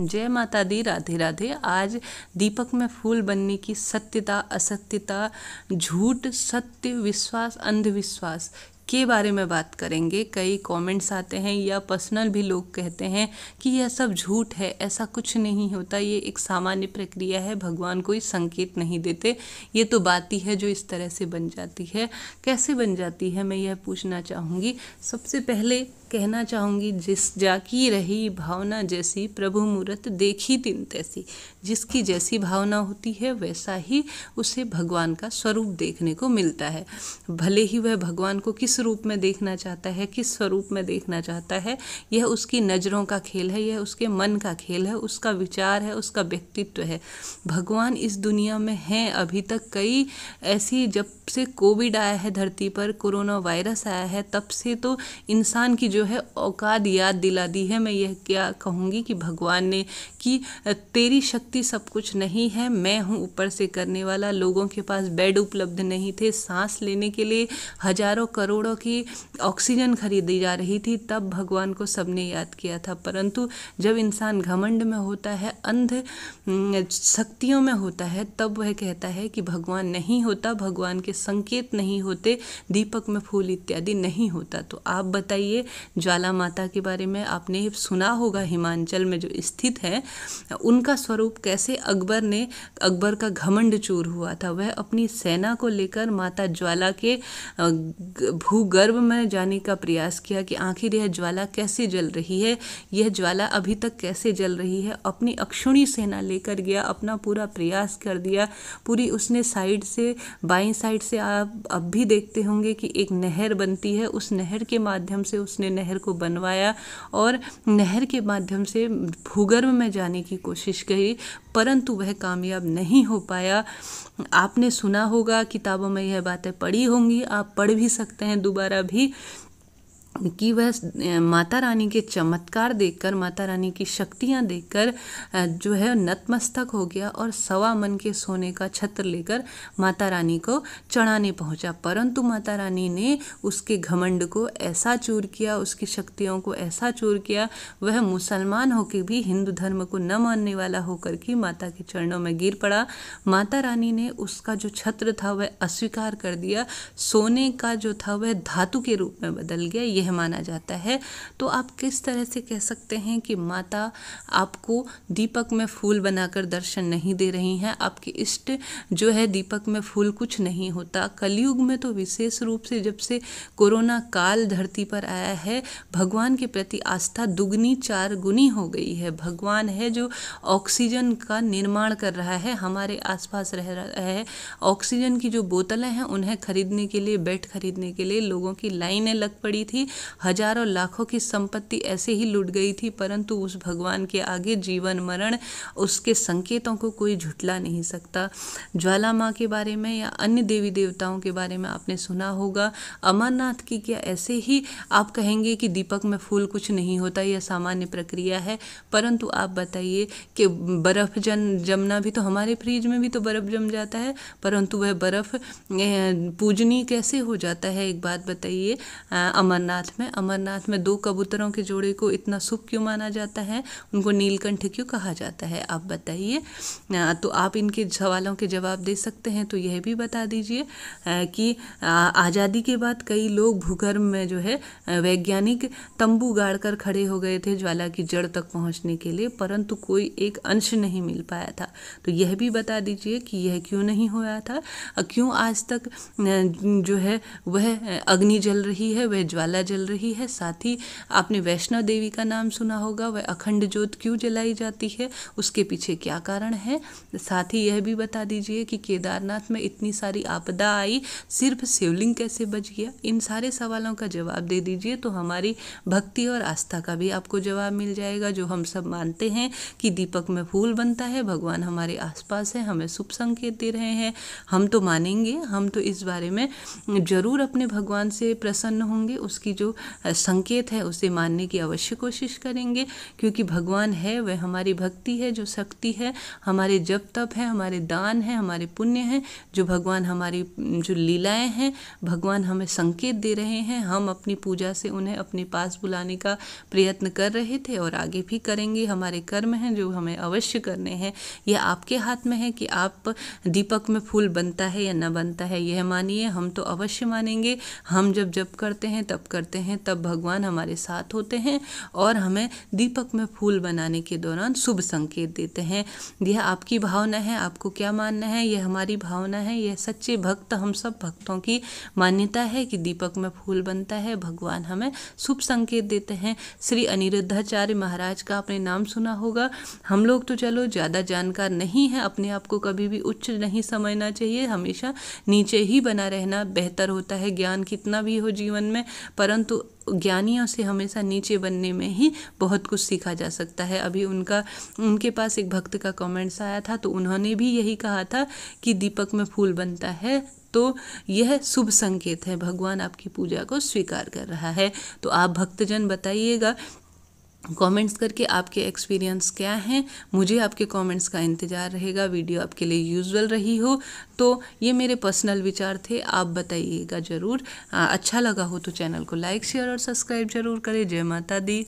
जय माता दी राधे राधे आज दीपक में फूल बनने की सत्यता असत्यता झूठ सत्य विश्वास अंधविश्वास के बारे में बात करेंगे कई कमेंट्स आते हैं या पर्सनल भी लोग कहते हैं कि यह सब झूठ है ऐसा कुछ नहीं होता ये एक सामान्य प्रक्रिया है भगवान कोई संकेत नहीं देते ये तो बात ही है जो इस तरह से बन जाती है कैसे बन जाती है मैं यह पूछना चाहूँगी सबसे पहले कहना चाहूँगी जिस जाकी रही भावना जैसी प्रभु मूर्त देखी दिन तैसी जिसकी जैसी भावना होती है वैसा ही उसे भगवान का स्वरूप देखने को मिलता है भले ही वह भगवान को किस रूप में देखना चाहता है किस स्वरूप में देखना चाहता है यह उसकी नज़रों का खेल है यह उसके मन का खेल है उसका विचार है उसका व्यक्तित्व है भगवान इस दुनिया में हैं अभी तक कई ऐसी जब से कोविड आया है धरती पर कोरोना वायरस आया है तब से तो इंसान की जो जो है औकाद याद दिला दी है मैं यह क्या कहूँगी कि भगवान ने कि तेरी शक्ति सब कुछ नहीं है मैं हूँ ऊपर से करने वाला लोगों के पास बेड उपलब्ध नहीं थे सांस लेने के लिए हजारों करोड़ों की ऑक्सीजन खरीदी जा रही थी तब भगवान को सबने याद किया था परंतु जब इंसान घमंड में होता है अंध शक्तियों में होता है तब वह कहता है कि भगवान नहीं होता भगवान के संकेत नहीं होते दीपक में फूल इत्यादि नहीं होता तो आप बताइए ज्वाला माता के बारे में आपने सुना होगा हिमाचल में जो स्थित है उनका स्वरूप कैसे अकबर ने अकबर का घमंड चूर हुआ था वह अपनी सेना को लेकर माता ज्वाला के भूगर्भ में जाने का प्रयास किया कि आखिर यह ज्वाला कैसे जल रही है यह ज्वाला अभी तक कैसे जल रही है अपनी अक्षुणी सेना लेकर गया अपना पूरा प्रयास कर दिया पूरी उसने साइड से बाई साइड से आप अब भी देखते होंगे कि एक नहर बनती है उस नहर के माध्यम से उसने नहर को बनवाया और नहर के माध्यम से भूगर्भ में जाने की कोशिश की परंतु वह कामयाब नहीं हो पाया आपने सुना होगा किताबों में यह बातें पढ़ी होंगी आप पढ़ भी सकते हैं दोबारा भी कि वह माता रानी के चमत्कार देखकर माता रानी की शक्तियाँ देखकर जो है नतमस्तक हो गया और सवा मन के सोने का छत्र लेकर माता रानी को चढ़ाने पहुँचा परंतु माता रानी ने उसके घमंड को ऐसा चूर किया उसकी शक्तियों को ऐसा चूर किया वह मुसलमान होकर भी हिंदू धर्म को न मानने वाला होकर के माता के चरणों में गिर पड़ा माता रानी ने उसका जो छत्र था वह अस्वीकार कर दिया सोने का जो था वह धातु के रूप में बदल गया यह यह माना जाता है तो आप किस तरह से कह सकते हैं कि माता आपको दीपक में फूल बनाकर दर्शन नहीं दे रही हैं आपके इष्ट जो है दीपक में फूल कुछ नहीं होता कलयुग में तो विशेष रूप से जब से कोरोना काल धरती पर आया है भगवान के प्रति आस्था दुगनी चार गुनी हो गई है भगवान है जो ऑक्सीजन का निर्माण कर रहा है हमारे आसपास रह रहा है ऑक्सीजन की जो बोतलें हैं उन्हें खरीदने के लिए बेड खरीदने के लिए लोगों की लाइनें लग पड़ी थी हजारों लाखों की संपत्ति ऐसे ही लुट गई थी परंतु उस भगवान के आगे जीवन मरण उसके संकेतों को कोई झुटला नहीं सकता ज्वाला माँ के बारे में या अन्य देवी देवताओं के बारे में आपने सुना होगा अमरनाथ की क्या ऐसे ही आप कहेंगे कि दीपक में फूल कुछ नहीं होता यह सामान्य प्रक्रिया है परंतु आप बताइए कि बर्फ़ जन जमना भी तो हमारे फ्रिज में भी तो बर्फ़ जम जाता है परंतु वह बर्फ़ पूजनी कैसे हो जाता है एक बात बताइए अमरनाथ अमरनाथ में अमरनाथ में दो कबूतरों के जोड़े को इतना शुभ क्यों माना जाता है उनको नीलकंठ क्यों कहा जाता है आप बताइए तो आप इनके सवालों के जवाब दे सकते हैं तो यह भी बता दीजिए कि आज़ादी के बाद कई लोग भूगर्भ में जो है वैज्ञानिक तंबू गाड़ कर खड़े हो गए थे ज्वाला की जड़ तक पहुंचने के लिए परंतु कोई एक अंश नहीं मिल पाया था तो यह भी बता दीजिए कि यह क्यों नहीं हो था क्यों आज तक जो है वह अग्नि जल रही है वह ज्वाला जल रही है साथ ही आपने वैष्णो देवी का नाम सुना होगा वह अखंड ज्योत क्यों जलाई जाती है उसके पीछे क्या कारण है साथ ही यह भी बता दीजिए कि केदारनाथ में इतनी सारी आपदा आई सिर्फ शिवलिंग कैसे बच गया इन सारे सवालों का जवाब दे दीजिए तो हमारी भक्ति और आस्था का भी आपको जवाब मिल जाएगा जो हम सब मानते हैं कि दीपक में फूल बनता है भगवान हमारे आसपास है हमें शुभ संकेत दे रहे हैं हम तो मानेंगे हम तो इस बारे में ज़रूर अपने भगवान से प्रसन्न होंगे उसकी जो संकेत है उसे मानने की अवश्य कोशिश करेंगे क्योंकि भगवान है वह हमारी भक्ति है जो शक्ति है हमारे जप तप है हमारे दान है हमारे पुण्य हैं जो भगवान हमारी जो लीलाएं हैं भगवान हमें संकेत दे रहे हैं हम अपनी पूजा से उन्हें अपने पास बुलाने का प्रयत्न कर रहे थे और आगे भी करेंगे हमारे कर्म हैं जो हमें अवश्य करने हैं यह आपके हाथ में है कि आप दीपक में फूल बनता है या न बनता है यह मानिए हम तो अवश्य मानेंगे हम जब जब करते हैं तब करते करते हैं तब भगवान हमारे साथ होते हैं और हमें दीपक में फूल बनाने के दौरान शुभ संकेत देते हैं यह आपकी भावना है आपको क्या मानना है यह हमारी भावना है यह सच्चे भक्त हम सब भक्तों की मान्यता है कि दीपक में फूल बनता है भगवान हमें शुभ संकेत देते हैं श्री अनिरुद्धाचार्य महाराज का आपने नाम सुना होगा हम लोग तो चलो ज़्यादा जानकार नहीं है अपने आप को कभी भी उच्च नहीं समझना चाहिए हमेशा नीचे ही बना रहना बेहतर होता है ज्ञान कितना भी हो जीवन में परंतु परंतु ज्ञानियों से हमेशा नीचे बनने में ही बहुत कुछ सीखा जा सकता है अभी उनका उनके पास एक भक्त का कमेंट्स आया था तो उन्होंने भी यही कहा था कि दीपक में फूल बनता है तो यह शुभ संकेत है भगवान आपकी पूजा को स्वीकार कर रहा है तो आप भक्तजन बताइएगा कमेंट्स करके आपके एक्सपीरियंस क्या हैं मुझे आपके कमेंट्स का इंतज़ार रहेगा वीडियो आपके लिए यूजुअल रही हो तो ये मेरे पर्सनल विचार थे आप बताइएगा ज़रूर अच्छा लगा हो तो चैनल को लाइक शेयर और सब्सक्राइब ज़रूर करें जय माता दी